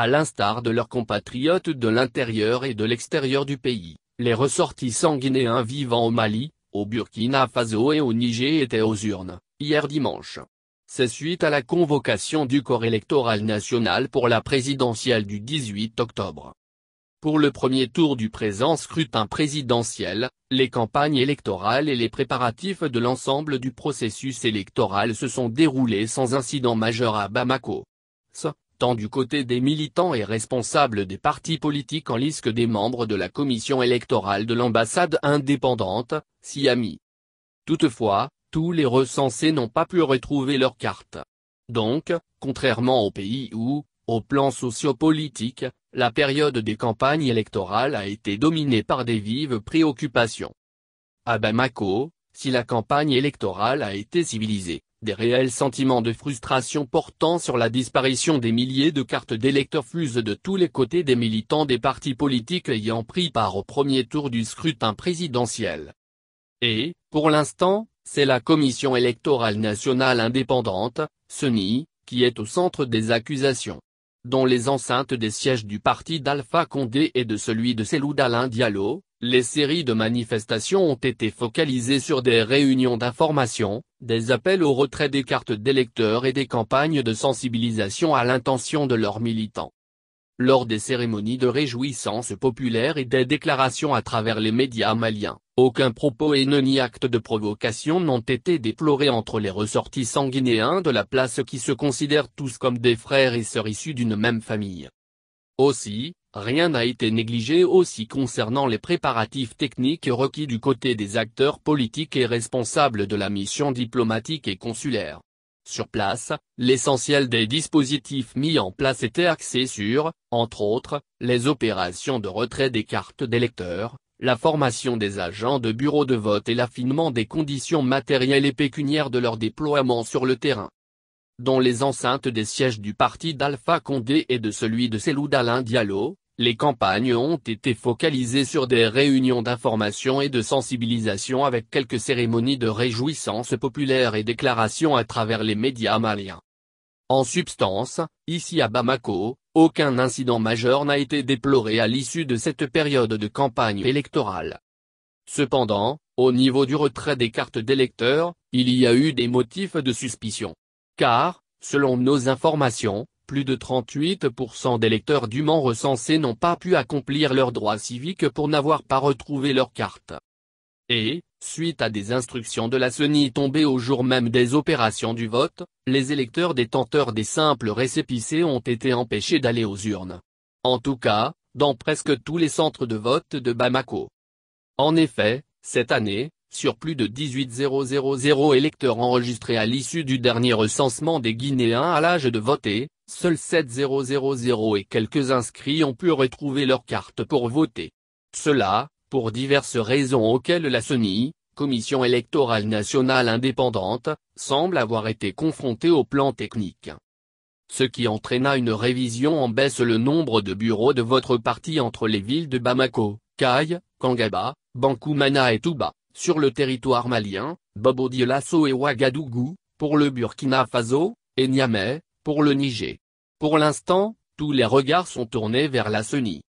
À l'instar de leurs compatriotes de l'intérieur et de l'extérieur du pays, les ressortissants guinéens vivant au Mali, au Burkina Faso et au Niger étaient aux urnes, hier dimanche. C'est suite à la convocation du corps électoral national pour la présidentielle du 18 octobre. Pour le premier tour du présent scrutin présidentiel, les campagnes électorales et les préparatifs de l'ensemble du processus électoral se sont déroulés sans incident majeur à Bamako tant du côté des militants et responsables des partis politiques en lice que des membres de la commission électorale de l'ambassade indépendante, Siami. Toutefois, tous les recensés n'ont pas pu retrouver leur carte. Donc, contrairement au pays où, au plan sociopolitique, la période des campagnes électorales a été dominée par des vives préoccupations. À Bamako, si la campagne électorale a été civilisée, des réels sentiments de frustration portant sur la disparition des milliers de cartes d'électeurs fusent de tous les côtés des militants des partis politiques ayant pris part au premier tour du scrutin présidentiel. Et, pour l'instant, c'est la Commission électorale nationale indépendante, CENI, qui est au centre des accusations. Dans les enceintes des sièges du parti d'Alpha Condé et de celui de Selou Alain Diallo, les séries de manifestations ont été focalisées sur des réunions d'information, des appels au retrait des cartes d'électeurs et des campagnes de sensibilisation à l'intention de leurs militants. Lors des cérémonies de réjouissance populaire et des déclarations à travers les médias maliens, aucun propos non ni acte de provocation n'ont été déplorés entre les ressortissants guinéens de la place qui se considèrent tous comme des frères et sœurs issus d'une même famille. Aussi, Rien n'a été négligé aussi concernant les préparatifs techniques requis du côté des acteurs politiques et responsables de la mission diplomatique et consulaire. Sur place, l'essentiel des dispositifs mis en place était axé sur, entre autres, les opérations de retrait des cartes d'électeurs, la formation des agents de bureaux de vote et l'affinement des conditions matérielles et pécuniaires de leur déploiement sur le terrain dont les enceintes des sièges du parti d'Alpha Condé et de celui de Célou Diallo, les campagnes ont été focalisées sur des réunions d'information et de sensibilisation avec quelques cérémonies de réjouissance populaire et déclarations à travers les médias maliens. En substance, ici à Bamako, aucun incident majeur n'a été déploré à l'issue de cette période de campagne électorale. Cependant, au niveau du retrait des cartes d'électeurs, il y a eu des motifs de suspicion car, selon nos informations, plus de 38% des dûment recensés n'ont pas pu accomplir leurs droits civiques pour n'avoir pas retrouvé leur carte. Et, suite à des instructions de la CENI tombées au jour même des opérations du vote, les électeurs détenteurs des simples récépissés ont été empêchés d'aller aux urnes. En tout cas, dans presque tous les centres de vote de Bamako. En effet, cette année, sur plus de 000 électeurs enregistrés à l'issue du dernier recensement des Guinéens à l'âge de voter, seuls 000 et quelques inscrits ont pu retrouver leur carte pour voter. Cela, pour diverses raisons auxquelles la SONI, Commission électorale nationale indépendante, semble avoir été confrontée au plan technique. Ce qui entraîna une révision en baisse le nombre de bureaux de votre parti entre les villes de Bamako, Kaye, Kangaba, Bankoumana et Touba sur le territoire malien, Bobo Dioulasso et Ouagadougou, pour le Burkina Faso, et Niamey, pour le Niger. Pour l'instant, tous les regards sont tournés vers la CENI.